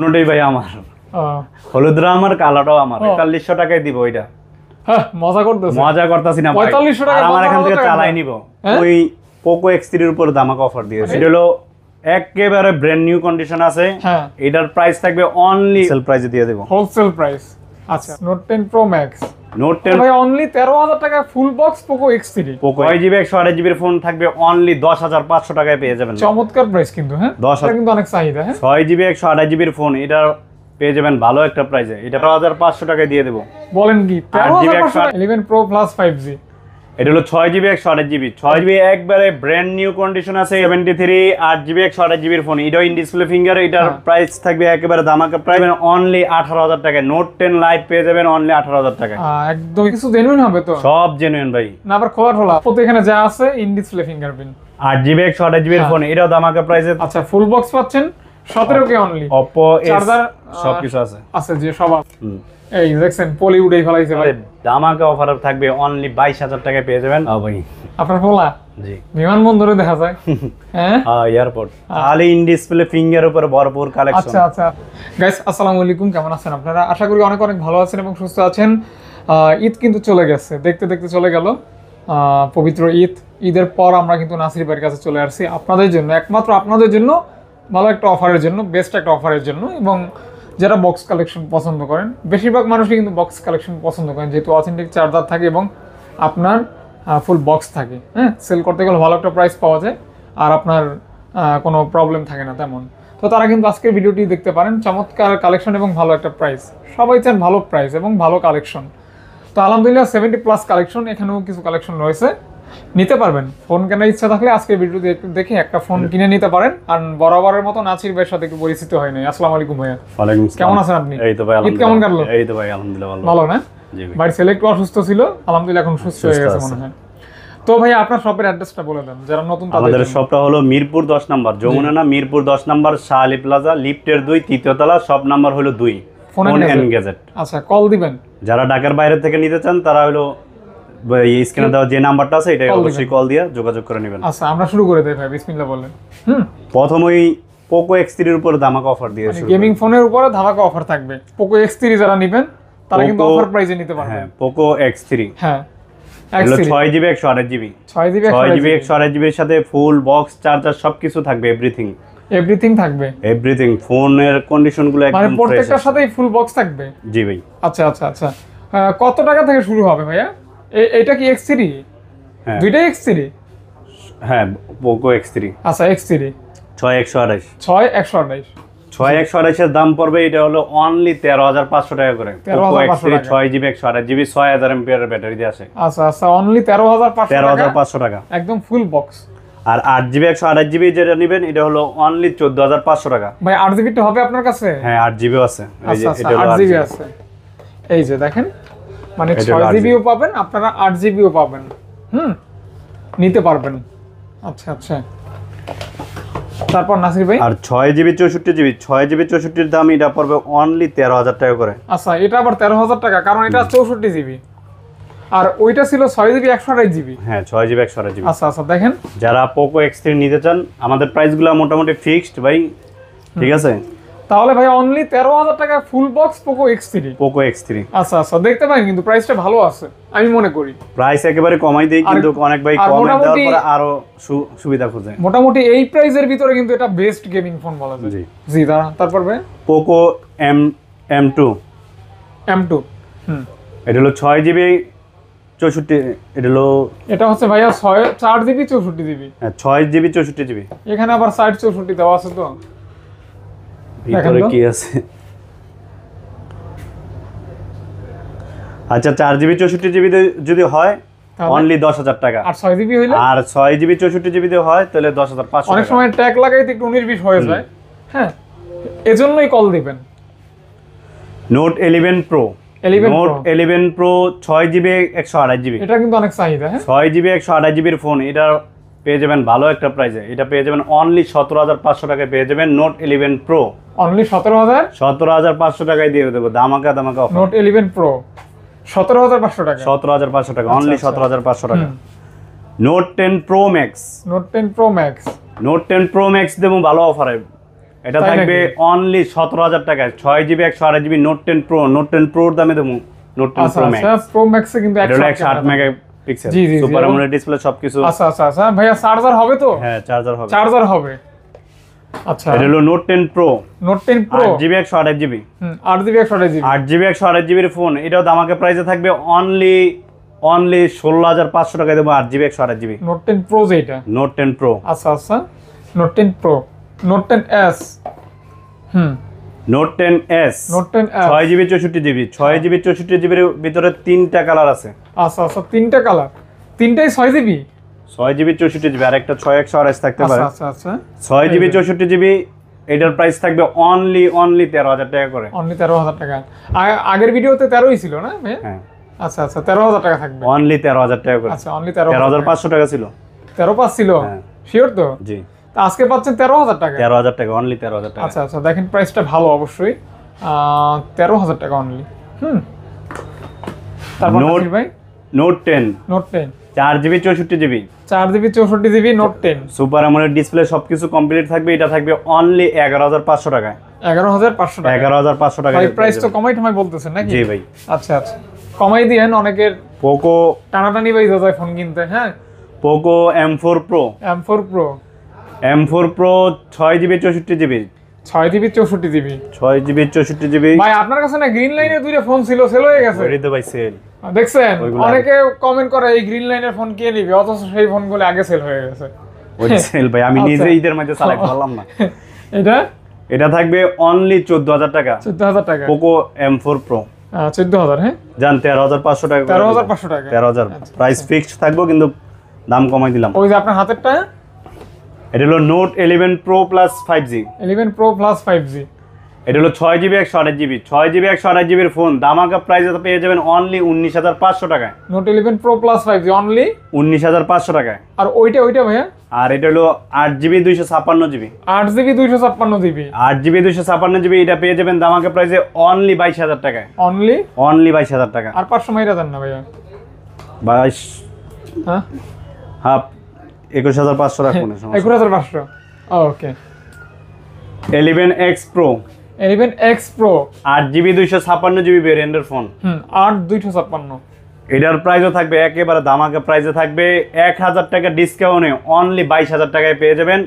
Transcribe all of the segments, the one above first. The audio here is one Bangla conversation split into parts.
দুটোই ভাই আমার হলুদরা আমার কালাটাও আমার একতাল্লিশশো টাকায় দিব ওইটা হ্যাঁ, মজা করতেছি না পঁয়তাল্লিশশো টাকা আমার এখান থেকে চালাই নিব হ্যাঁ? ওই পোকো এক্স থ্রির উপর দামাক অফার দিয়েছে হ্যাঁ। এটা হলো একেবারে ব্র্যান্ড নিউ কন্ডিশন আছে এটার প্রাইস থাকবে অনলি সেল প্রাইসে দিয়ে দেবো হোলসেল প্রাইস আচ্ছা note ten pro Max only তেরো হাজার টাকায় full box Poco X three Poco GB একশো আড়াই জিবির ফোন থাকবে অনলি দশ হাজার পাঁচশো টাকায় পেয়ে যাবেন চমৎকার প্রাইস কিন্তু হ্যাঁ দশ হাজার কিন্তু অনেক চাহিদা হ্যাঁ? ছয় জিবি একশো আড়াই জিবির ফোন এটা পেয়ে যাবেন ভালো একটা প্রাইস এটা তেরো হাজার পাঁচশো টাকায় দিয়ে দেবো বলেন কি তেরো হাজার eleven pro plus five G এটা হলো ছয় জিবি একশো আঠাশ জিবি ছয় জিবি একবারে ব্র্যান্ড নিউ কন্ডিশন আছে সেভেন্টি থ্রি আট জিবি একশো আঠাশ জিবির ফোন এটাও ইন ডিসপ্লে ফিঙ্গার এটার প্রাইস হ্যাঁ। থাকবে একেবারে দামাকে মানে অনলি আঠারো হাজার নোট টেন পেয়ে যাবেন অনলি আঠারো হাজার টাকা একদম কিছু জেনুইন হবে তো সব জেনুইন ভাই না আবার খোলা ঠোলা প্রতি এখানে যা আছে ইন ডিসপ্লে আট জিবি একশো আঠাশ জিবির ফোন হ্যাঁ। এটাও দামাকে প্রাইসে আচ্ছা ফুল বক্স পাচ্ছেন সতেরো কে অনলি অপো চার্জার সবকিছু আছে আছে যে সব আছে এই ভাই অফার থাকবে অনলি টাকায় পেয়ে যাবেন ভাই আপনার পোলা জি দেখা যায় হ্যাঁ এয়ারপোর্ট ইন ডিসপ্লে ফিঙ্গার উপরে ভরপুর কালেকশন আচ্ছা আচ্ছা গাইস আসসালামু আলাইকুম কেমন আছেন আপনারা আশা করি অনেক অনেক ভালো আছেন এবং সুস্থ আছেন ঈদ কিন্তু চলে গেছে দেখতে দেখতে চলে গেল পবিত্র ঈদ ঈদের পর আমরা কিন্তু নাসির ভাইয়ের কাছে চলে আসছি আপনাদের জন্য একমাত্র আপনাদের জন্য ভালো একটা অফারের জন্য বেস্ট একটা অফারের জন্য এবং যারা বক্স কালেকশন পছন্দ করেন বেশিরভাগ মানুষই কিন্তু বক্স কালেকশন পছন্দ করেন যেহেতু অথেন্টিক চার্জার থাকে এবং আপনার ফুল বক্স থাকে হ্যাঁ সেল করতে গেলে ভালো একটা প্রাইস পাওয়া যায় আর আপনার কোনো প্রবলেম থাকে না তেমন তো তারা কিন্তু আজকের ভিডিওটি দেখতে পারেন চমৎকার কালেকশন এবং ভালো একটা প্রাইস সবাই চান ভালো প্রাইস এবং ভালো কালেকশন তো আলহামদুলিল্লাহ সেভেন্টি প্লাস কালেকশন এখানেও কিছু কালেকশন রয়েছে নিতে পারবেন ফোন কেনার ইচ্ছা থাকলে আজকের ভিডিওতে একটু দেখে একটা ফোন হ্যাঁ। কিনে নিতে পারেন আর বরাবরের মতো নাচির ভাইয়ের সাথে একটু পরিচিত হয় নাই আসসালাম আলাইকুম ভাইয়া ওয়ালাইকুম কেমন আছেন আপনি এই তো ভাই ঈদ কেমন কাটলো এই তো ভাই আলহামদুলিল্লাহ ভালো ভালো না বাড়ির ছেলে একটু অসুস্থ ছিল আলহামদুলিল্লাহ এখন সুস্থ হয়ে গেছে মনে হয় তো ভাই আপনার শপের অ্যাড্রেসটা বলে দেন যারা নতুন আমাদের শপটা হলো মিরপুর দশ নাম্বার যমুনা না মিরপুর দশ নাম্বার শাহ প্লাজা লিফটের দুই তৃতীয়তলা শপ নাম্বার হলো দুই ফোন গ্যাজেট আচ্ছা কল দিবেন যারা ঢাকার বাইরে থেকে নিতে চান তারা হলো এই স্ক্রিনে দেওয়া যে নাম্বারটা আছে অবশ্যই কল দিয়ে যোগাযোগ করে নেবেন আচ্ছা আমরা শুরু করে দেই ভাই বিসমিল্লাহ বলেন হুম পোকো এক্স থ্রির উপর ধামাকা অফার দিয়ে গেমিং ফোনের উপরে ধামাকা অফার থাকবে পোকো এক্স থ্রি যারা নেবেন তারা কিন্তু অফার নিতে পারবে হ্যাঁ পোকো এক্স থ্রি হ্যাঁ ছয় জিবি জিবি জিবি সাথে ফুল বক্স চার্জার সবকিছু থাকবে থাকবে ফোনের কন্ডিশন গুলো মানে একদম প্রত্যেকটার সাথেই ফুল বক্স থাকবে জি আচ্ছা আচ্ছা আচ্ছা কত টাকা থেকে শুরু হবে ভাইয়া এটা কি এক্স থ্রি দুইটা এক্স থ্রি হ্যাঁ পোকো এক্স থ্রি আচ্ছা এক্স থ্রি ছয় একশো আড়াইশ ছয় একশো আঠাইশ ছয় একশো আড়াইশের দাম পড়বে এটা হলো অনলি তেরো হাজার পাঁচশো টাকা করে পোকো এক্স থ্রি ছয় জিবি একশো আঠাশ জিবি ছয় হাজার এমপিয়ার ব্যাটারি দিয়ে আসে আচ্ছা আচ্ছা অনলি তেরো হাজার তেরো হাজার পাঁচশো টাকা একদম ফুল বক্স আর আট জিবি একশো আঠাশ জিবি যেটা নিবেন এটা হলো অনলি চোদ্দ হাজার পাঁচশো টাকা ভাই আট জিবিটা হবে আপনার কাছে হ্যাঁ আট জিবিও আছে আচ্ছা, আচ্ছা, আট জিবি আছে এই যে দেখেন মানে ছয় জিবিও পাবেন আপনারা আট জিবিও পাবেন হুম নিতে পারবেন আচ্ছা আচ্ছা তারপর নাসির ভাই আর ছয় জিবি চৌষট্টি জিবি ছয় জিবি চৌষট্টির দাম এটা পড়বে অনলি তেরো হাজার টাকা করে আচ্ছা এটা আবার তেরো হাজার টাকা কারণ এটা চৌষট্টি জিবি আর ওইটা ছিল ছয় জিবি একশো আড়াই জিবি হ্যাঁ ছয় জিবি একশো আড়াই জিবি আচ্ছা আচ্ছা দেখেন যারা পোকো এক্স থ্রি নিতে চান আমাদের প্রাইসগুলো মোটামুটি ফিক্সড ভাই ঠিক আছে তাহলে ভাই অনলি তেরো হাজার টাকা full box Poco X three Poco X three আচ্ছা আচ্ছা দেখতে পাই কিন্তু প্রাইসটা ভালো আছে আমি মনে করি প্রাইস একেবারে কমাই দেই কিন্তু অনেক ভাই কম দেওয়ার পরে আরো সুবিধা খোঁজে মোটামুটি এই প্রাইসের ভিতরে কিন্তু এটা বেস্ট গেমিং ফোন বলা যায় জি জি দাঁড়া তারপর ভাই Poco M M two M two হুম এটা হলো ছয় জিবি চৌষট্টি এটা হলো এটা হচ্ছে ভাইয়া ছয় চার জিবি চৌষট্টি জিবি হ্যাঁ ছয় জিবি চৌষট্টি জিবি এখানে আবার ষাট চৌষট্টি দেওয়া আছে তো ভিতরে কি আছে আচ্ছা চার জিবি চৌষট্টি জিবি যদি হয় অনলি দশ হাজার টাকা আর ছয় জিবি হইলে আর ছয় জিবি চৌষট্টি জিবি হয় তাহলে দশ হাজার পাঁচশো অনেক সময় ট্যাগ লাগাইতে একটু উনিশ বিশ হয়ে যায় হ্যাঁ এজন্যই কল দিবেন note eleven pro note eleven pro ছয় জিবি একশো আড়াই জিবি এটা কিন্তু অনেক চাহিদা হ্যাঁ? ছয় জিবি একশো আড়াই জিবির ফোন এটা পেয়ে যাবেন ভালো একটা প্রাইসে এটা পেয়ে যাবেন অনলি সতেরো হাজার পাঁচশো টাকায় পেয়ে যাবেন নোট ইলেভেন প্রো অনলি সতেরো হাজার সতেরো হাজার পাঁচশো টাকায় দিয়ে দেবো দামাকা দামাকা নোট ইলেভেন প্রো সতেরো হাজার পাঁচশো টাকা সতেরো হাজার পাঁচশো টাকা অনলি আচ্ছা, আচ্ছা। সতেরো হাজার পাঁচশো টাকা note ten pro max note ten pro max note ten pro max দেবো ভালো অফারে এটা থাকবে অনলি সতেরো হাজার টাকায় ছয় জিবি একশো আড়াই GB note ten pro note ten প্রোর দামে দেবো note ten pro max pro ম্যাক্সে কিন্তু একশো আট megapixel super AMOLED display সবকিছু আচ্ছা আচ্ছা আচ্ছা ভাইয়া চার্জার হবে তো হ্যাঁ চার্জার হবে চার্জার হবে আচ্ছা এটা হলো note 10 pro note 10 pro 8GB 128GB আট জিবি একশো 128GB জিবির ফোন এটাও দামাকে প্রাইসে থাকবে অনলি অনলি পাঁচশো টাকায় দেবো 8GB GB note ten pro এটা নোট টেন প্রো আচ্ছা আচ্ছা note ten pro note 10s হুম note 10s note 10s 6GB 64GB 6GB 64GB এর ভিতরে তিনটা কালার আছে আচ্ছা আচ্ছা তিনটা কালার তিনটাই ছয় জিবি ছয় জিবি চৌষট্টি জিবি আর একটা ছয় একশো আড়াইশ থাকতে পারে ছয় জিবি চৌষট্টি জিবি এটার প্রাইস থাকবে অনলি অনলি তেরো হাজার টাকা করে অনলি তেরো হাজার টাকা আগের ভিডিওতে তেরোই ছিল না আচ্ছা আচ্ছা তেরো হাজার টাকা থাকবে অনলি তেরো হাজার টাকা করে আচ্ছা অনলি তেরো হাজার পাঁচশো টাকা ছিল তেরো পাঁচ ছিল শিওর তো জি আজকে পাচ্ছেন তেরো হাজার টাকা তেরো হাজার টাকা অনলি তেরো হাজার টাকা আচ্ছা আচ্ছা দেখেন প্রাইসটা ভালো অবশ্যই তেরো হাজার টাকা অনলি হুম তারপর নোট ভাই নোট টেন নোট টেন চার জিবি চৌষট্টি জিবি চার জিবি চৌষট্টি জিবি নোট টেন সুপার আমলের ডিসপ্লে সবকিছু কমপ্লিট থাকবে এটা থাকবে অনলি এগারো হাজার পাঁচশো টাকায় এগারো হাজার পাঁচশো টাকা এগারো হাজার পাঁচশো টাকা প্রাইস তো কমাই ঠমাই বলতেছেন নাকি জি ভাই আচ্ছা আচ্ছা কমাই দিয়েন অনেকের পোকো টানাটানি বাই যায় ফোন কিনতে হ্যাঁ Poco M four pro M four pro M pro ছয় জিবি চৌষট্টি GB 6 GB GB GB GB আপনার কাছে দুইটা ফোন ছিল সেল হয়ে গেছে কমেন্ট করে ফোন কে আচ্ছা। ঈদের না এটা এটা থাকবে অনলি টাকা টাকা চোদ্দ হাজার হ্যাঁ হাজার পাঁচশো টাকা তেরো হাজার পাঁচশো টাকা হাজার প্রাইস ফিক্সড থাকবো কিন্তু দাম কমাই দিলাম ওই যে আপনার হাতেরটা হ্যাঁ? এটা হলো note eleven pro plus five G eleven pro plus five G এটা হলো ছয় জিবি একশো আঠাশ জিবি ছয় জিবি একশো আঠাশ জিবির ফোন দামাকা প্রাইসে পেয়ে যাবেন অনলি উনিশ হাজার পাঁচশো টাকায় note eleven pro plus five G only উনিশ হাজার পাঁচশো টাকায় আর ওইটা ওইটা ভাইয়া আর এটা হলো আট জিবি দুইশো ছাপ্পান্ন জিবি আট জিবি দুইশো ছাপ্পান্ন জিবি আট জিবি দুইশো ছাপ্পান্ন জিবি এটা পেয়ে যাবেন দামাকা প্রাইসে অনলি বাইশ হাজার টাকায় অনলি অনলি বাইশ হাজার টাকা আর পাঁচশো মাইরা দেন না ভাইয়া বাইশ হ্যাঁ হ্যাঁ একুশ হাজার পাঁচশো রাখুন একুশ হাজার পাঁচশো okay eleven X pro eleven X pro আট জিবি দুইশো জিবি ভেরিয়েন্টের ফোন আট দুইশো এটার প্রাইসও থাকবে একেবারে প্রাইসে থাকবে এক হাজার টাকা ডিসকাউন্টে অনলি বাইশ হাজার টাকায় পেয়ে যাবেন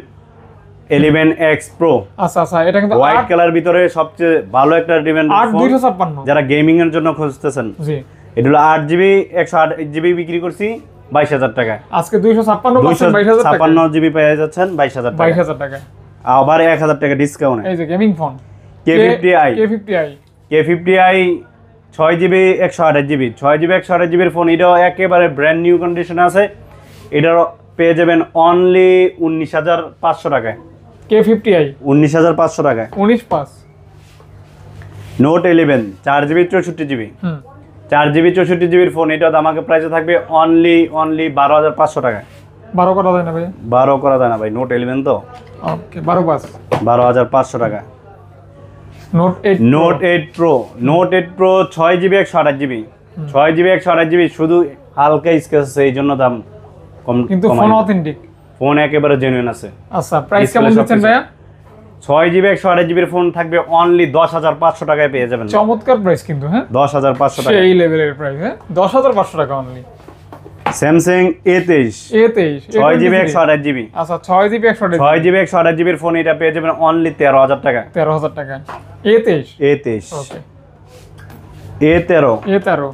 এলিভেন এক্স প্রো আচ্ছা আচ্ছা এটা কিন্তু হোয়াইট কালার ভিতরে সবচেয়ে ভালো একটা যারা গেমিং এর জন্য খুঁজতেছেন এটা হলো আট জিবি একশো আট জিবি বিক্রি করছি বাইশ হাজার টাকা আজকে দুইশো ছাপ্পান্ন ছাপ্পান্ন জিবি পেয়ে যাচ্ছেন বাইশ হাজার বাইশ হাজার টাকা আবার এক হাজার টাকা ডিসকাউন্ট এই যে gaming phone K fifty i K fifty i K fifty i ছয় জিবি একশো আঠাশ জিবি ছয় জিবি একশো আঠাশ জিবির ফোন এটাও একেবারে ব্র্যান্ড নিউ কন্ডিশনে আছে এটারও পেয়ে যাবেন অনলি উনিশ হাজার পাঁচশো টাকায় কে ফিফটি আই উনিশ হাজার পাঁচশো টাকায় উনিশ পাঁচ নোট ইলেভেন চার জিবি চৌষট্টি জিবি চার জিবি চৌষট্টি জিবির ফোন এটা আমাকে প্রাইসে থাকবে অনলি অনলি বারো হাজার পাঁচশো টাকা বারো করা যায় না ভাই বারো করা যায় না ভাই নোট এলেভেন তো বারো পাঁচ বারো হাজার পাঁচশো টাকা note eight note eight pro note eight pro ছয় জিবি একশো আঠাশ জিবি ছয় জিবি একশো আঠাশ জিবি শুধু হালকা স্কেচ আছে এই জন্য দাম কম কিন্তু ফোন অথেন্টিক ফোন একেবারে জেনুইন আছে আচ্ছা প্রাইস কেমন দিচ্ছেন ভাইয়া ছয় জিবি একশো আড়াই জিবির ফোন থাকবে অনলি দশ হাজার পাঁচশো টাকায় পেয়ে যাবেন চমৎকার প্রাইস কিন্তু হ্যাঁ দশ হাজার পাঁচশো টাকা এই লেভেলের প্রাইস হ্যাঁ দশ হাজার পাঁচশো টাকা অনলি স্যামসাং এ তেইশ এ তেইশ ছয় জিবি একশো আঠাশ জিবি আচ্ছা ছয় জিবি একশো ছয় জিবি একশো আঠাশ জিবির ফোন এটা পেয়ে যাবেন অনলি তেরো হাজার টাকা তেরো হাজার টাকা এ তেইশ এ তেইশ এ তেরো এ তেরো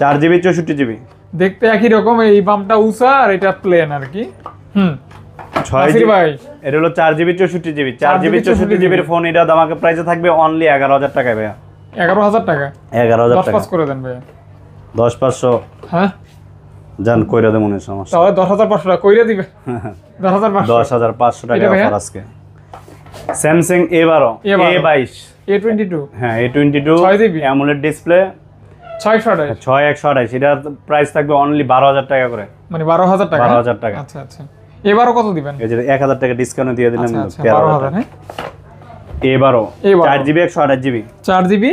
চার জিবি চৌষট্টি জিবি দেখতে একই রকম এই বামটা উষা আর এটা প্লেন আর কি হুম স্যামসাং এ হ্যাঁ? বারো এ বাইশ হ্যাঁ ডিসপ্লে হ্যাঁ, ছয় একশো আঠাশ এটার প্রাইস থাকবে অনলি বারো হাজার টাকা করে মানে বারো হাজার টাকা হ্যাঁ? বারো হাজার টাকা আচ্ছা আচ্ছা এবারও কত দিবেন এই যে 1000 টাকা ডিসকাউন্ট দিয়ে দিলাম 13000 আচ্ছা, আচ্ছা, হ্যাঁ এবারও 4GB 128GB 4GB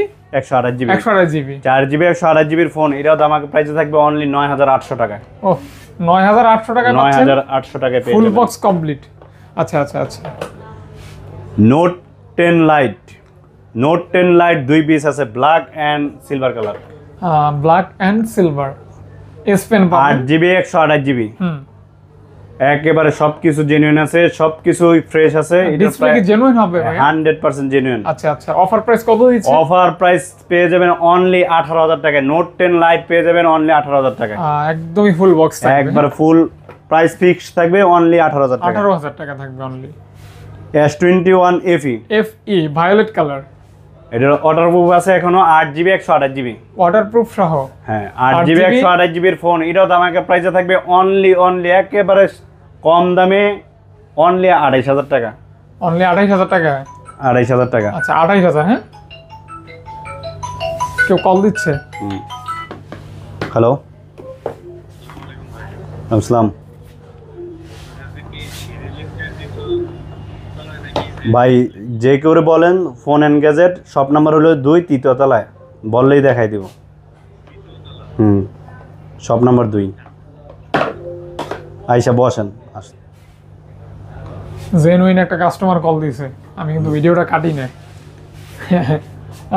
128GB 128GB 4GB 128GB এর ফোন এরও দাম আগে প্রাইসে থাকবে অনলি 9800 টাকা ও 9800 টাকা 9800 টাকায় পেয়ে ফুল বক্স কমপ্লিট আচ্ছা আচ্ছা আচ্ছা নোট 10 লাইট নোট 10 লাইট দুই পিস আছে black and silver colour black and silver S pen পাবেন 8GB 128GB হুম একেবারে সবকিছু জেনুইন আছে সবকিছুই ফ্রেশ আছে ডিসপ্লে কি জেনুইন হবে ভাই 100% জেনুইন আচ্ছা আচ্ছা অফার প্রাইস কত অফার প্রাইস পেয়ে যাবেন অনলি 18000 টাকায় নোট 10 লাইট পেয়ে যাবেন অনলি 18000 টাকায় একদমই ফুল বক্স থাকবে একবার ফুল প্রাইস ফিক্স থাকবে অনলি 18000 টাকা 18000 টাকা থাকবে only S21 FE FE violet colour এটার ওয়াটার প্রুফ আছে এখনো আট জিবি একশো আঠাশ জিবি ওয়াটার প্রুফ সহ হ্যাঁ আট জিবি একশো আঠাশ জিবির ফোন এটাও তো আমাকে প্রাইসে থাকবে অনলি অনলি একেবারে কম দামে অনলি আড়াইশ হাজার টাকা অনলি আড়াইশ হাজার টাকা আড়াইশ হাজার টাকা আচ্ছা আড়াইশ হাজার হ্যাঁ কেউ কল দিচ্ছে হ্যালো আসসালাম ভাই যে কেউ বলেন ফোন অ্যান্ড গ্যাজেট সব নাম্বার হলো দুই তৃতীয় তলায় বললেই দেখাই দিব হুম সব নাম্বার দুই আইসা বসেন জেনুইন একটা কাস্টমার কল দিয়েছে আমি কিন্তু ভিডিওটা কাটি না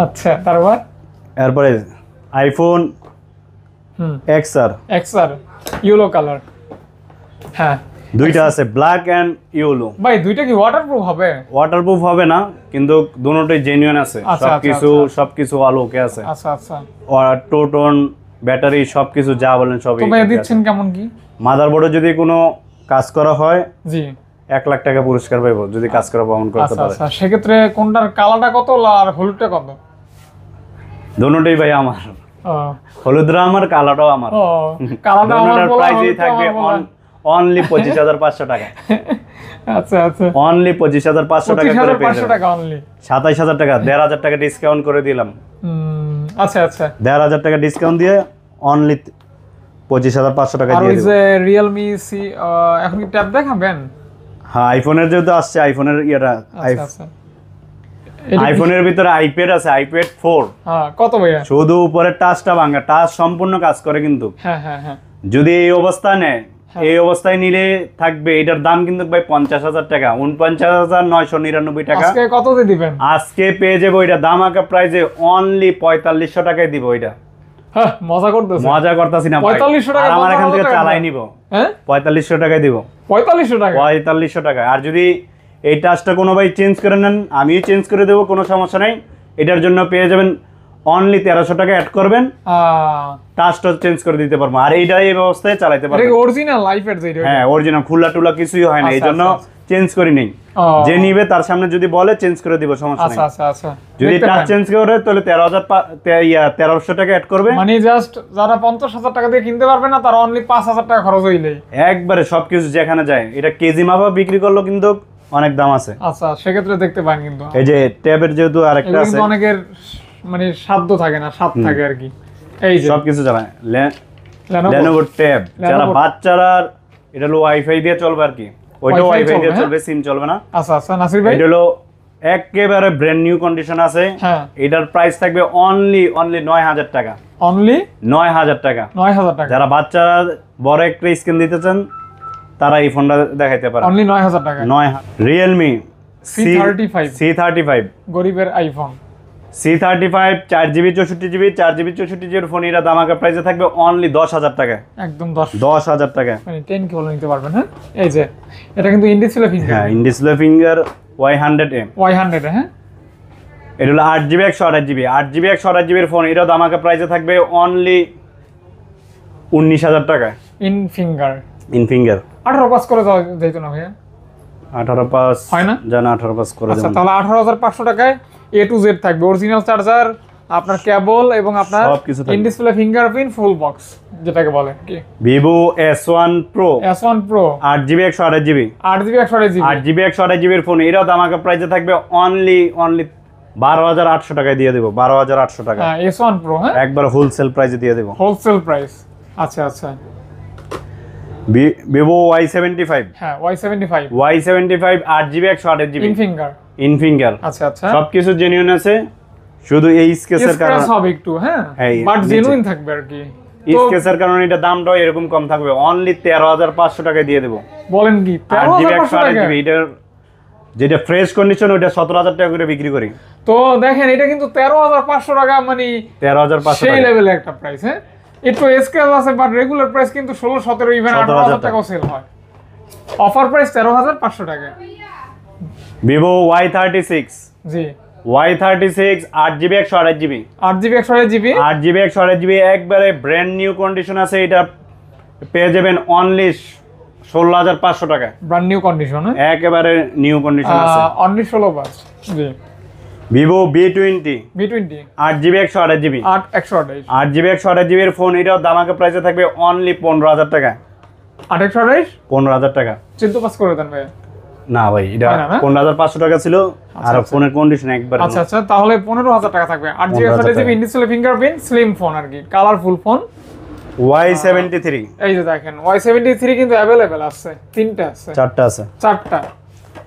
আচ্ছা তারপর এরপরে আইফোন হুম X R X R yellow colour হ্যাঁ দুইটা আছে ব্ল্যাক এন্ড ইয়েলো ভাই দুইটা কি ওয়াটারপ্রুফ হবে ওয়াটারপ্রুফ হবে না কিন্তু দুটোই জেনুইন আছে সবকিছু সবকিছু আলোকে আছে আচ্ছা আচ্ছা আর টোটন ব্যাটারি সবকিছু যা বলেন সবই তো ভাই দিচ্ছেন কেমন কি মাদারবোর্ডে যদি কোনো কাজ করা হয় জি এক লাখ টাকা পুরস্কার পাইবো যদি কাজ করা প্রমাণ করতে আচ্ছা, পারে আচ্ছা সেক্ষেত্রে কোনটার কালারটা কত আর হলুদটা কত দুটোই ভাই আমার হলুদরা আমার কালাটাও আমার কালাটা আমার প্রাইজই থাকবে অনলি পঁচিশ হাজার পাঁচশো টাকা আচ্ছা আচ্ছা অনলি পঁচিশ হাজার পাঁচশো টাকা করে পেয়ে সাতাইশ হাজার টাকা দেড় হাজার টাকা ডিসকাউন্ট করে দিলাম আচ্ছা আচ্ছা দেড় হাজার টাকা ডিসকাউন্ট দিয়ে অনলি পঁচিশ হাজার পাঁচশো টাকা দিয়ে যে রিয়েলমি সি এখন কি ট্যাব দেখাবেন হ্যাঁ আইফোনের যেহেতু আসছে আইফোনের ইয়েটা আইফোনের আচ্ছা, আচ্ছা। ভিতরে আইপ্যাড আছে আইপ্যাড ফোর কত ভাইয়া শুধু উপরে টাচটা ভাঙা টাচ সম্পূর্ণ কাজ করে কিন্তু হ্যাঁ হ্যাঁ হ্যাঁ যদি এই অবস্থা নেয় হ্যাঁ। এই অবস্থায় নিলে থাকবে এটার দাম কিন্তু ভাই পঞ্চাশ হাজার টাকা উনপঞ্চাশ হাজার নয়শো নিরানব্বই টাকা দিবেন আজকে পেয়ে যাবো এটা দাম আঁকা প্রাইজে অনলি পঁয়তাল্লিশশো টাকায় দিব এটা হ্যাঁ, মজা করতেছি মজা না টাকা আমার এখান থেকে চালাই নিব হ্যাঁ পঁয়তাল্লিশশো টাকায় দিব পঁয়তাল্লিশশো টাকা টাকা আর যদি এই টাচটা কোনো ভাই চেঞ্জ করে নেন আমিও চেঞ্জ করে দেবো কোনো সমস্যা নাই এটার জন্য পেয়ে যাবেন অনলি তেরোশো টাকা অ্যাড করবেন টাচটা চেঞ্জ করে দিতে পারবো আর এইটা এই ব্যবস্থায় চালাইতে পারবো অরিজিনাল লাইফ হ্যাঁ অরিজিনাল খোলা টুলা কিছুই হয় না এই জন্য চেঞ্জ করি নেই যে নিবে তার সামনে যদি বলে চেঞ্জ করে দিব সমস্যা আচ্ছা, নেই আচ্ছা আচ্ছা যদি টাচ চেঞ্জ করে তাহলে 13000 ইয়া 1300 টাকা অ্যাড করবে মানে জাস্ট যারা 50000 টাকা দিয়ে কিনতে পারবে না তারা অনলি 5000 টাকা খরচ হইলে একবারে সবকিছু যেখানে যায় এটা কেজি মাপা বিক্রি করলো কিন্তু অনেক দাম আছে আচ্ছা সেক্ষেত্রে দেখতে পান কিন্তু এই যে ট্যাবের যেহেতু আরেকটা আছে অনেকের মানে শব্দ থাকে না স্বাদ থাকে আর কি এই যে সবকিছু চালায় লেনোভো ট্যাব যারা বাচ্চারা এটা হলো ওয়াইফাই দিয়ে চলবে আর কি ওইটা ওয়াইফাই দিয়ে চলবে সিম চলবে না আচ্ছা আচ্ছা নাসির ভাই এটা হলো একেবারে ব্র্যান্ড নিউ কন্ডিশন আছে হ্যাঁ। এটার প্রাইস থাকবে অনলি অনলি নয় হাজার টাকা অনলি নয় হাজার টাকা নয় হাজার টাকা যারা বাচ্চারা বড় একটা স্ক্রিন দিতে চান তারা এই ফোনটা দেখাইতে পারে অনলি নয় হাজার টাকা নয় Realme C thirty five C thirty five গরিবের আইফোন সি থার্টি ফাইভ চার জিবি চৌষট্টি জিবি চার জিবি চৌষট্টি জিবির ফোন এটা দামাকা প্রাইসে থাকবে অনলি দশ হাজার টাকা একদম দশ দশ হাজার টাকা মানে টেন কি বলে নিতে পারবেন হ্যাঁ এই যে এটা কিন্তু ইন্ডিসপ্লে ফিঙ্গার হ্যাঁ in display finger Y hundred M Y hundred হ্যাঁ এটা হলো আট জিবি একশো আঠাশ জিবি আট জিবি একশো আঠাশ জিবির ফোন এটা দামাকা প্রাইসে থাকবে অনলি উনিশ হাজার টাকা ইন ফিঙ্গার ইন ফিঙ্গার আঠারো পাস করে দেওয়া না ভাইয়া আঠারো পাস হয় না জানা আঠারো পাস করে আচ্ছা তাহলে আঠারো হাজার পাঁচশো টাকায় এ টু জেড থাকবে অরিজিনাল চার্জার আপনার কেবল এবং আপনার in display fingerprint full box যেটাকে বলে কি ভিভো জিবি আট জিবি Pro 8GB 128GB আট জিবি একশো 128GB এর ফোন এটাও আমাকে প্রাইসে থাকবে অনলি অনলি বারো হাজার আটশো টাকায় দিয়ে দেবো বারো হাজার আটশো টাকা এস ওয়ান প্রো হ্যাঁ একবার হোলসেল প্রাইসে দিয়ে দেবো হোলসেল প্রাইস আচ্ছা আচ্ছা ভিভো ওয়াই সেভেন্টি ফাইভ হ্যাঁ Y seventy five Y seventy five আট জিবি একশো আট জিবি ফিঙ্গার ইন আচ্ছা আচ্ছা সবকিছু জেনুইন আছে শুধু এই স্কেচের কারণে হবে একটু হ্যাঁ বাট হ্যাঁ, জেনুইন থাকবে আর কি স্কেচের কারণে এটা এরকম কম থাকবে অনলি 13500 দিয়ে দেব বলেন কি 13500 টাকা যেটা ফ্রেশ কন্ডিশন ওটা 17000 টাকা করে বিক্রি করি তো দেখেন এটা কিন্তু 13500 টাকা মানে 13500 সেই লেভেলে একটা প্রাইস হ্যাঁ একটু স্কেচ আছে বাট রেগুলার প্রাইস কিন্তু 16 17 ইভেন 18000 টাকাও সেল হয় অফার প্রাইস 13500 টাকা Vivo Y thirty six G Y thirty six আট জিবি একশো আড়াই জিবি আট জিবি একশো আড়াই জিবি আট জিবি একশো আড়াই জিবি একবারে ব্র্যান্ড নিউ কন্ডিশন আছে এটা পেয়ে যাবেন অনলি ষোলো হাজার পাঁচশো টাকা ব্র্যান্ড নিউ কন্ডিশন একেবারে নিউ কন্ডিশন আছে অনলি ষোলো পাঁচ জি Vivo V twenty V twenty আট জিবি একশো আঠাশ জিবি আট একশো আঠাশ আট জিবি একশো আঠাশ জিবির ফোন এটাও দামাকে প্রাইসে থাকবে অনলি পনেরো হাজার টাকা আট একশো আঠাশ পনেরো হাজার টাকা চিন্তা পাস করে দেন ভাই না ভাই এটা 15500 টাকা ছিল আচ্ছা, আর আচ্ছা। ফোনের কন্ডিশন একবার আচ্ছা আচ্ছা তাহলে 15000 টাকা থাকবে আর জি এস এলজিবি ইন্ডিসেল ফিঙ্গারপ্রিন্ট স্লিম ফোন আর কি কালারফুল ফোন Y73 এই যে দেখেন Y73 কিন্তু अवेलेबल আছে তিনটা আছে চারটা আছে চারটা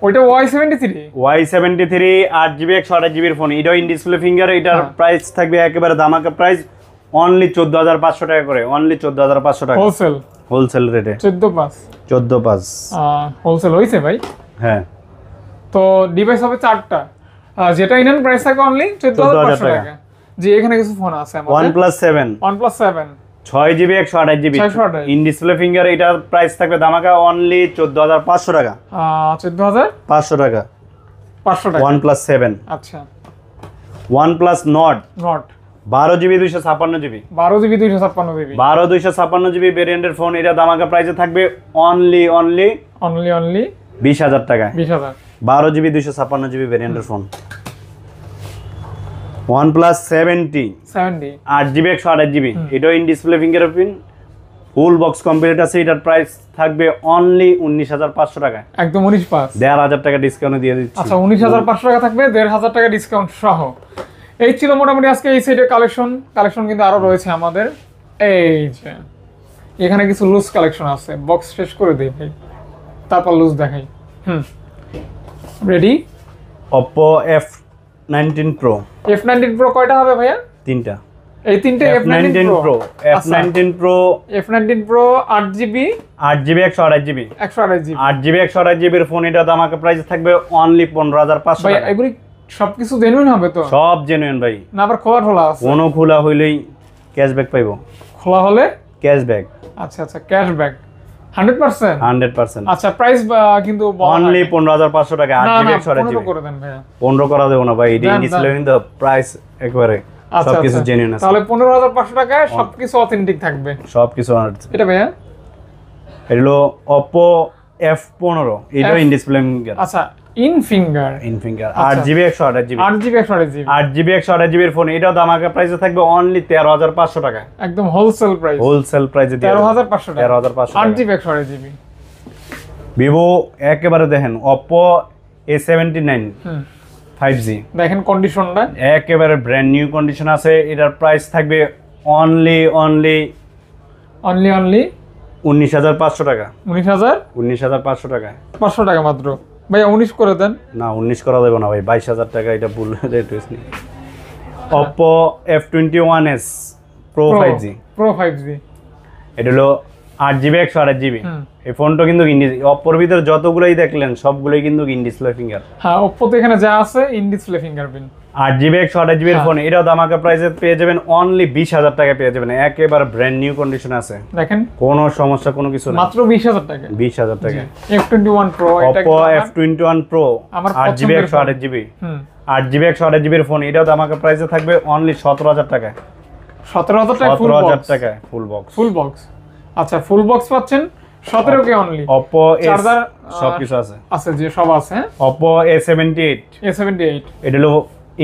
ফোন প্রাইস থাকবে একেবারে দামাকা প্রাইস অনলি 14500 টাকা করে অনলি 14500 টাকা হোলসেল হোলসেল রেটে 14 পাঁচ 14 পাঁচ হোলসেল হইছে ভাই হ্যাঁ তো ডিভাইস হবে চারটা যেটা ইন্ডিয়ান প্রাইস থাকে অনলি চোদ্দ হাজার টাকা জি এখানে কিছু ফোন আছে OnePlus seven OnePlus seven ছয় জিবি একশো আঠাশ জিবি ইন ডিসপ্লে ফিঙ্গার এটার প্রাইস থাকবে দামাকা অনলি চোদ্দ হাজার পাঁচশো টাকা চোদ্দ হাজার পাঁচশো টাকা পাঁচশো টাকা ওয়ান প্লাস সেভেন আচ্ছা ওয়ান প্লাস নট নট বারো জিবি দুইশো ছাপ্পান্ন জিবি বারো জিবি দুইশো ছাপ্পান্ন জিবি বারো দুইশো ছাপ্পান্ন জিবি ভেরিয়েন্টের ফোন এটা দামাকা প্রাইসে থাকবে অনলি অনলি অনলি অনলি বিশ হাজার টাকা বিশ জিবি দুইশো ছাপ্পান্ন জিবি ভেরিয়েন্টের phone OnePlus seventy seventy আট জিবি একশো আঠাশ জিবি এটাও in display fingerprint full box computer আছে এটার প্রাইস থাকবে অনলি উনিশ টাকা একদম উনিশ পাঁচ টাকা ডিসকাউন্ট দিয়ে দিচ্ছি আচ্ছা উনিশ হাজার পাঁচশো টাকা থাকবে দেড় হাজার টাকা ডিসকাউন্ট সহ এই ছিল মোটামুটি আজকে এই সাইডের কালেকশন কালেকশন কিন্তু আরো রয়েছে আমাদের এই যে এখানে কিছু লুজ কালেকশন আছে বক্স শেষ করে দিই ভাই তারপর লুজ দেখাই ready Oppo F nineteen pro F nineteen pro কয়টা হবে ভাইয়া তিনটা এই তিনটে F nineteen pro F nineteen pro F 8GB pro আট জিবি আট জিবি জিবি একশো জিবি আট ফোন এটা তো আমাকে প্রাইস থাকবে অনলি পনেরো হাজার পাঁচশো এগুলি সবকিছু জেনুইন হবে তো সব জেনুইন ভাই না আবার খোলা খোলা আছে কোনো খোলা হইলেই ক্যাশব্যাক পাইবো খোলা হলে ক্যাশব্যাক আচ্ছা আচ্ছা ক্যাশব্যাক 100% আচ্ছা প্রাইস কিন্তু অনলি 15500 টাকা আর জিবি ছড়া জিবি করে দেন ভাইয়া 15 করা দেব না ভাই এটা ইনসলেভিং দা প্রাইস একবারে আচ্ছা, সবকিছু জেনুইন আচ্ছা। আছে তাহলে 15500 টাকায় সবকিছু অথেন্টিক থাকবে সবকিছু এটা ভাইয়া এটা হলো Oppo F15 এটা ইন ডিসপ্লে আচ্ছা ইন ফিঙ্গার ইন ফিঙ্গার আট জিবি একশো আঠাশ জিবি আট জিবি একশো আঠাশ আট জিবি একশো জিবির ফোন এটাও দাম আগে প্রাইসে থাকবে অনলি তেরো হাজার পাঁচশো টাকা একদম হোলসেল প্রাইস হোলসেল প্রাইসে তেরো হাজার পাঁচশো তেরো হাজার পাঁচশো আট জিবি একশো আঠাশ জিবি ভিভো একেবারে দেখেন Oppo A seventy nine five G দেখেন কন্ডিশনটা একেবারে ব্র্যান্ড নিউ কন্ডিশন আছে এটার প্রাইস থাকবে অনলি অনলি অনলি অনলি উনিশ হাজার পাঁচশো টাকা উনিশ হাজার উনিশ হাজার পাঁচশো টাকা পাঁচশো টাকা মাত্র ভাইয়া উনিশ করে দেন না উনিশ করা দেবো না ভাই বাইশ হাজার টাকা এটা ভুল রেট হয়েছে Oppo F twenty one S pro five G pro five G এটা হলো আট জিবি একশো আট জিবি এই ফোনটা কিন্তু ইন্ডিস অপোর ভিতরে যতগুলোই দেখলেন সবগুলোই কিন্তু ইন ফিঙ্গার হ্যাঁ এখানে যা আছে ইন ফিঙ্গার প্রিন্ট আর জিবি একশো আঠাশ জিবির ফোন হ্যাঁ। এটাও ধামাকা প্রাইসে পেয়ে যাবেন অনলি বিশ হাজার টাকা পেয়ে যাবেন একেবারে ব্র্যান্ড নিউ কন্ডিশন আছে দেখেন কোনো সমস্যা কোনো কিছু মাত্র বিশ হাজার টাকা বিশ হাজার টাকা F twenty one pro Oppo F twenty one pro আট জিবি একশো আঠাশ জিবি আট জিবি একশো জিবির ফোন এটাও ধামাকা প্রাইসে থাকবে অনলি সতেরো হাজার টাকা সতেরো হাজার টাকা সতেরো হাজার টাকা ফুল বক্স ফুল বক্স আচ্ছা ফুল বক্স পাচ্ছেন সতেরো কে অনলি অপো চার্জার সব কিছু আছে আছে যে সব আছে Oppo A seventy eight A seventy eight এটা হলো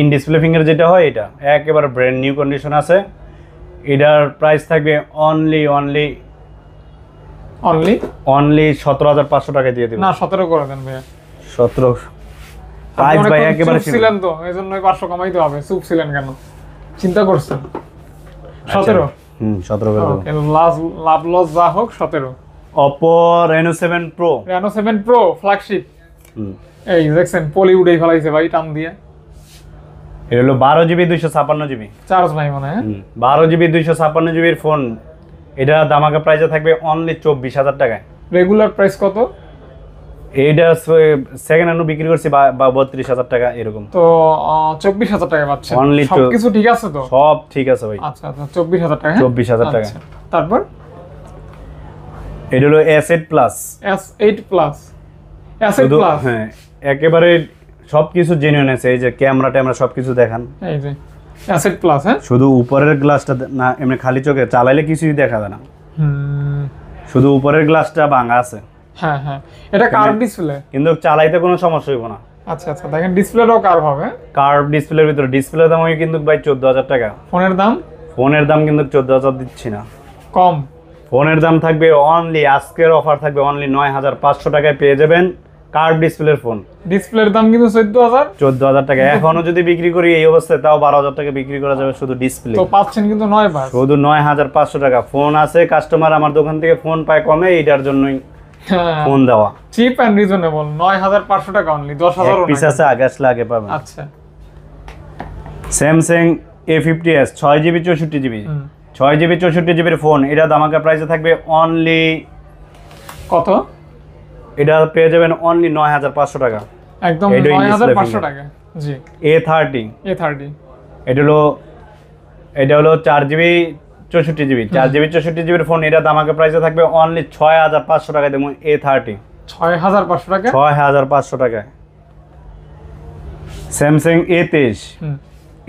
ইন ডিসপ্লে ফিঙ্গার যেটা হয় এটা একেবারে ব্র্যান্ড নিউ কন্ডিশন আছে এটার প্রাইস থাকবে অনলি অনলি অনলি অনলি সতেরো হাজার পাঁচশো টাকা দিয়ে দেবেন না সতেরো করে দেন ভাইয়া সতেরো প্রাইস ভাই একেবারে ছিলেন তো এই জন্য পাঁচশো হবে চুপ ছিলেন কেন চিন্তা করছেন আচ্ছা। সতেরো হুম সতেরো করে দেবো লাভ লস যা হোক সতেরো Oppo Reno seven pro Reno seven pro flagship এই দেখছেন পলি ফেলাইছে ভাই টান দিয়ে এটা হলো বারো জিবি দুইশো ছাপান্ন জিবি চার্জ ভাই মনে হয় হ্যাঁ? বারো জিবি দুইশো ছাপান্ন জিবির ফোন এটা দামাকা প্রাইসে থাকবে অনলি চব্বিশ হাজার টাকায় রেগুলার প্রাইস কত এইটা সেকেন্ড হ্যান্ড বিক্রি করছি বা বত্রিশ হাজার টাকা এরকম তো চব্বিশ হাজার টাকা পাচ্ছে অনলি সবকিছু ঠিক আছে তো সব ঠিক আছে ভাই আচ্ছা, আচ্ছা চব্বিশ হাজার টাকা হ্যাঁ? চব্বিশ হাজার টাকা আচ্ছা, তারপর এটা হলো S eight plus S eight plus S eight plus হ্যাঁ একেবারে সবকিছু জেনুইন আছে এই যে ক্যামেরা ট্যামেরা সবকিছু দেখান এই যে অ্যাসেট প্লাস হ্যাঁ শুধু উপরের গ্লাসটা না এমনি খালি চোখে চালাইলে কিছুই দেখা যায় না শুধু উপরের গ্লাসটা ভাঙা আছে হ্যাঁ হ্যাঁ এটা কার্ভ ডিসপ্লে কিন্তু চালাইতে কোনো সমস্যা হইব না আচ্ছা আচ্ছা দেখেন ডিসপ্লেটাও কার্ভ হবে কার্ভ হ্যাঁ? ডিসপ্লের ভিতরে ডিসপ্লের দাম কিন্তু ভাই চোদ্দ হাজার টাকা ফোনের দাম ফোনের দাম কিন্তু চোদ্দ হাজার দিচ্ছি না কম ফোনের দাম থাকবে অনলি আজকের অফার থাকবে অনলি নয় হাজার পাঁচশো টাকায় পেয়ে যাবেন কার্ভ ডিসপ্লের ফোন ডিসপ্লের দাম কিন্তু 14000 14000 টাকা এখনো যদি বিক্রি করি এই অবস্থায় তাও 12000 টাকা বিক্রি করা যাবে শুধু ডিসপ্লে তো পাচ্ছেন কিন্তু শুধু 9500 টাকা ফোন আছে কাস্টমার আমার দোকান থেকে ফোন পায় কমে এইটার জন্যই হ্যাঁ। ফোন দেওয়া চিপ এন্ড রিজনেবল 9500 টাকা অনলি 10000 পিস আছে আগে আসলে পাবেন আচ্ছা স্যামসাং এ ফিফটি এস ছয় জিবি চৌষট্টি জিবি ছয় জিবি চৌষট্টি জিবির ফোন এটা দামাকা প্রাইসে থাকবে অনলি কত এটা পেয়ে যাবেন অনলি নয় হাজার পাঁচশো টাকা একদম এ থার্টি এ থার্টি এটা হলো এটা হলো চার জিবি চৌষট্টি জিবি চার জিবি চৌষট্টি জিবির ফোন এটা আমাকে প্রাইসে থাকবে অনলি ছয় হাজার পাঁচশো টাকা দেবো এ থার্টি ছয় হাজার পাঁচশো টাকা ছয় হাজার পাঁচশো টাকায় স্যামসাং এ তেইশ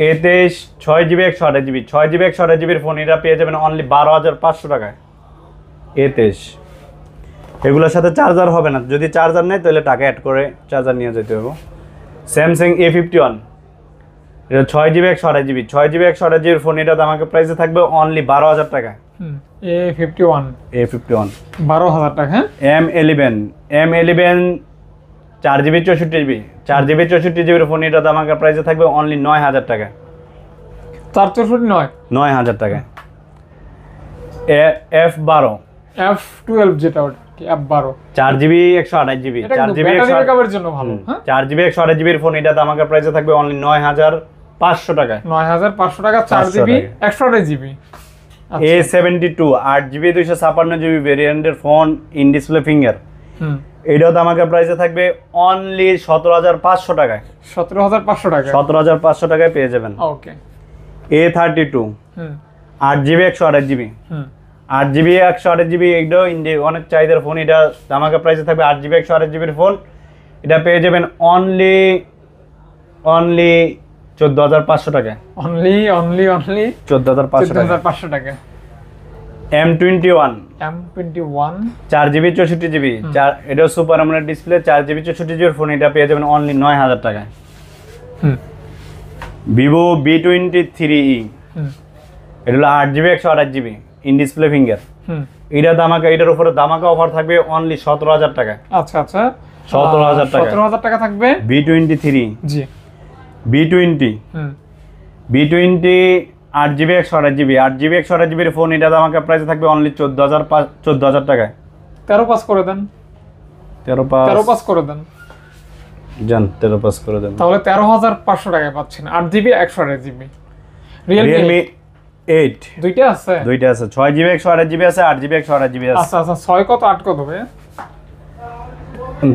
এ তেইশ ছয় জিবি একশো আঠাশ জিবি ছয় জিবি একশো আঠাশ জিবির ফোন এটা পেয়ে যাবেন অনলি বারো হাজার পাঁচশো টাকায় এ তেইশ এগুলোর সাথে চার্জার হবে না যদি চার্জার নেয় তাহলে টাকা অ্যাড করে চার্জার নিয়ে যেতে হবে স্যামসাং এ ফিফটি ওয়ান এটা ছয় জিবি একশো আঠাশ জিবি ছয় জিবি একশো আঠাশ জিবির ফোন এটা আমাকে প্রাইসে থাকবে অনলি বারো হাজার টাকা A fifty one A fifty one বারো হাজার টাকা এম এলিভেন এম এলিভেন চার জিবি চৌষট্টি জিবি চার জিবি চৌষট্টি জিবির ফোন এটা আমাকে প্রাইসে থাকবে অনলি নয় হাজার টাকা চার চৌষট্টি নয় নয় হাজার টাকা এফ বারো এফ টুয়েলভ যেটা ওটা app 12 4GB 128GB 4GB 128GB জন্য ভালো হ্যাঁ 4GB 128GB এর ফোন এটা তো আমাদের প্রাইসে থাকবে অনলি 9500 টাকায় 9500 টাকা 4GB 128GB A seventy two আট জিবি দুইশো ছাপান্ন জিবি ভেরিয়েন্টের ফোন ইন ডিসপ্লে ফিঙ্গার এটাও তো আমাকে প্রাইসে থাকবে অনলি সতেরো হাজার পাঁচশো টাকায় সতেরো হাজার পাঁচশো টাকা সতেরো হাজার পাঁচশো টাকায় পেয়ে যাবেন ওকে এ থার্টি টু আট জিবি একশো আঠাশ জিবি আট জিবি একশো আট জিবি ইন্ডিয়া অনেক চাহিদার ফোন এটা ধামাকা প্রাইসে থাকবে আট জিবি একশো আট জিবির ফোন এটা পেয়ে যাবেন অনলি অনলি চোদ্দ হাজার পাঁচশো টাকা অনলি অনলি অনলি চোদ্দ হাজার পাঁচশো হাজার পাঁচশো টাকা M twenty one M twenty one চার জিবি চৌষট্টি জিবি চার এটাও সুপার আমলের ডিসপ্লে চার জিবি চৌষট্টি জিবির ফোন এটা পেয়ে যাবেন অনলি নয় হাজার টাকায় Vivo V twenty three E এটা হলো আট জিবি একশো আঠাশ জিবি ইন ডিসপ্লে ফিঙ্গার এটা দামাকা এটার উপরে দামাকা অফার থাকবে অনলি সতেরো হাজার টাকা আচ্ছা আচ্ছা সতেরো হাজার টাকা সতেরো হাজার টাকা থাকবে V twenty three G V twenty V twenty আট জিবি একশো আট জিবি আট জিবি একশো আট জিবির ফোন এটা দামাকা প্রাইসে থাকবে অনলি চোদ্দ হাজার পাঁচ চোদ্দ হাজার টাকায় তেরো পাস করে দেন তেরো পাস তেরো পাস করে দেন জান তেরো পাস করে দেন তাহলে তেরো হাজার পাঁচশো টাকায় পাচ্ছেন আট জিবি একশো আট জিবি রিয়েলমি এইট দুইটা আছে দুইটা আছে ছয় জিবি একশো আঠাশ জিবি আছে আট জিবি একশো আঠাশ জিবি আছে আচ্ছা আচ্ছা ছয় কত আট কত ভাই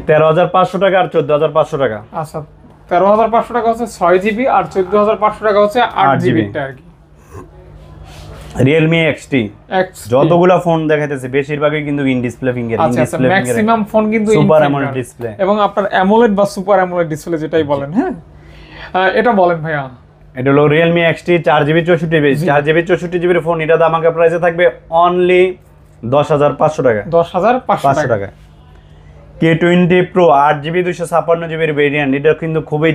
তেরো হাজার পাঁচশো টাকা আর চোদ্দ হাজার পাঁচশো টাকা আচ্ছা তেরো হাজার পাঁচশো টাকা হচ্ছে ছয় জিবি আর চোদ্দ টাকা হচ্ছে আট জিবিটা আর কি যতগুলো ফোন দেখাইতেছে বেশিরভাগই কিন্তু in display finger in display maximum phone কিন্তু সুপার অ্যামোলেড ডিসপ্লে এবং আপনার অ্যামোলেড বা সুপার অ্যামোলেড ডিসপ্লে যেটাই বলেন হ্যাঁ এটা বলেন ভাইয়া এটা হলো রিয়েলমি এক্সটি চার জিবি চৌষট্টি জিবি চার জিবি চৌষট্টি জিবির ফোন এটা তো আমাকে প্রাইসে থাকবে অনলি দশ হাজার পাঁচশো টাকা দশ হাজার পাঁচশো টাকা কে টোয়েন্টি প্রো আট জিবি দুশো ছাপ্পান্ন জিবির ভেরিয়েন্ট এটা কিন্তু খুবই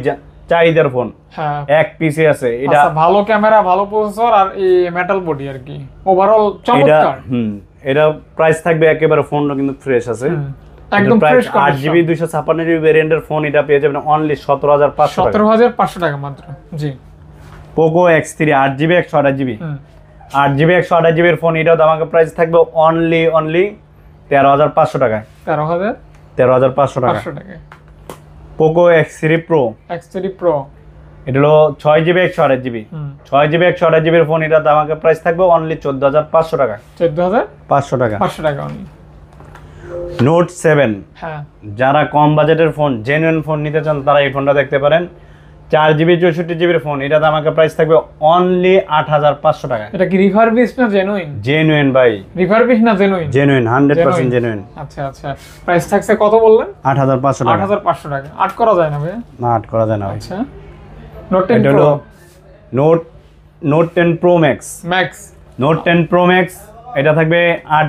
চাহিদার ফোন হ্যাঁ। এক আছে এটা আচ্ছা, ভালো ক্যামেরা ভালো প্রসেসর আর এই মেটাল বডি আর কি ওভারঅল চমৎকার এটা প্রাইস থাকবে একেবারে ফোনটা কিন্তু ফ্রেশ আছে একদম ফ্রেশ আট জিবি দুশো ছাপ্পান্ন জিবি ভেরিয়েন্টের ফোন এটা পেয়ে যাবেন অনলি সতেরো হাজার পাঁচশো সতেরো হাজার পাঁচশো টাকা মাত্র জি পোকো এক্স থ্রি আট জিবি একশো আঠাশ জিবি আট জিবি একশো আঠাশ জিবির ফোন এটাও আমাকে প্রাইস থাকবে অনলি অনলি তেরো হাজার পাঁচশো টাকায় তেরো হাজার তেরো হাজার পাঁচশো টাকা Poco X three pro X three pro এটা হলো ছয় জিবি একশো আঠাশ জিবি ছয় জিবি একশো আঠাশ জিবির ফোন এটা আমাকে প্রাইস থাকবে অনলি চোদ্দ হাজার পাঁচশো টাকা চোদ্দ হাজার পাঁচশো টাকা পাঁচশো টাকা অনলি নোট সেভেন হ্যাঁ যারা কম বাজেটের ফোন জেনুইন ফোন নিতে চান তারা এই ফোনটা দেখতে পারেন চার জিবি চৌষট্টি জিবির ফোন এটাতে আমাকে প্রাইস থাকবে অনলি আট হাজার পাঁচশো টাকা এটা কি রিফারবিশ না জেনুইন জেনুইন ভাই রিফারবিশ না genuine genuine hundred percent genuine আচ্ছা আচ্ছা প্রাইস থাকছে কত বললেন আট হাজার পাঁচশো আট হাজার পাঁচশো টাকা আট করা যায় না ভাই না আট করা যায় না আচ্ছা note ten pro note note ten pro max max note ten pro max এটা থাকবে আট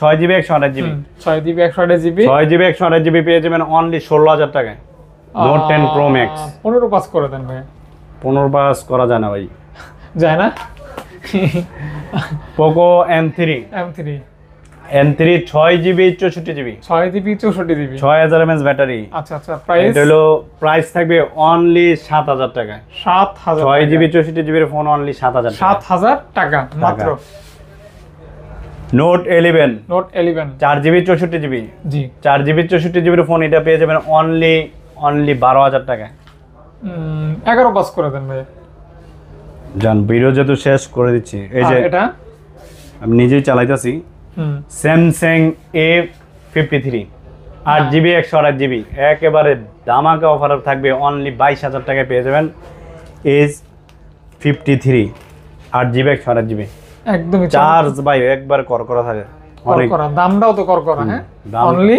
ছয় জিবি একশো আঠাশ জিবি ছয় জিবি একশো আঠাশ জিবি ছয় জিবি একশো আঠাশ জিবি পেয়ে যাবেন অনলি ষোলো হাজার টাকায় নোট টেন প্রো ম্যাক্স পনেরো পাস করে দেন ভাই পনেরো পাস করা যায় না ভাই যায় না Poco M three M three M three ছয় জিবি চৌষট্টি জিবি ছয় জিবি চৌষট্টি জিবি ছয় হাজার এমএস ব্যাটারি আচ্ছা আচ্ছা প্রাইস হলো প্রাইস থাকবে অনলি সাত হাজার টাকা সাত হাজার ছয় জিবি চৌষট্টি জিবির ফোন অনলি সাত হাজার সাত হাজার টাকা মাত্র নোট এলিভেন নোট এলিভেন চার জিবি চৌষট্টি জিবি জি চার জিবি চৌষট্টি জিবির ফোন এটা পেয়ে যাবেন অনলি অনলি বারো হাজার টাকা এগারো পাস করে দেন ভাই যান বিরো যেহেতু শেষ করে দিচ্ছি এই যে এটা আমি নিজেই চালাইতেছি স্যামসাং এ ফিফটি থ্রি আট জিবি হ্যাঁ। একশো আট জিবি একেবারে দামাকে অফার থাকবে অনলি বাইশ হাজার টাকায় পেয়ে যাবেন এজ ফিফটি থ্রি আট জিবি একশো আট জিবি একদম চার্জ ভাই একবার কর করা থাকে দামটাও তো কর করা হ্যাঁ অনলি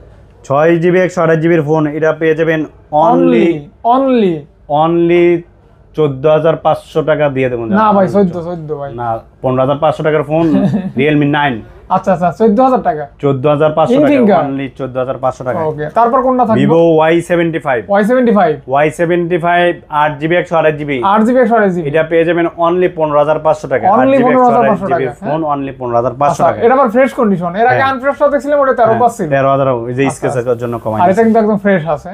ছয় জিবি একশো আঠাশ জিবির ফোন এটা পেয়ে যাবেন অনলি অনলি অনলি চোদ্দ হাজার পাঁচশো টাকা দিয়ে দেবেন না ভাই চোদ্দ চোদ্দ ভাই না পনেরো হাজার পাঁচশো টাকার ফোন রিয়েলমি নাইন আচ্ছা আচ্ছা 14000 টাকা 14500 টাকা অনলি 14500 টাকা ওকে তারপর কোনটা থাকবে Vivo Y75 Y75 Y75 8GB 128GB 8GB 128GB এটা পেয়ে যাবেন অনলি 15500 টাকা অনলি 15500 টাকা ফোন অনলি 15500 টাকা এটা আবার ফ্রেশ কন্ডিশন এর আগে আনফ্রেশটা হ্যাঁ। দেখছিলাম ওটা 13 পাচ্ছিল 13000 এই যে আচ্ছা, স্কেচ আচ্ছা। জন্য কমাই আর এটা একদম ফ্রেশ আছে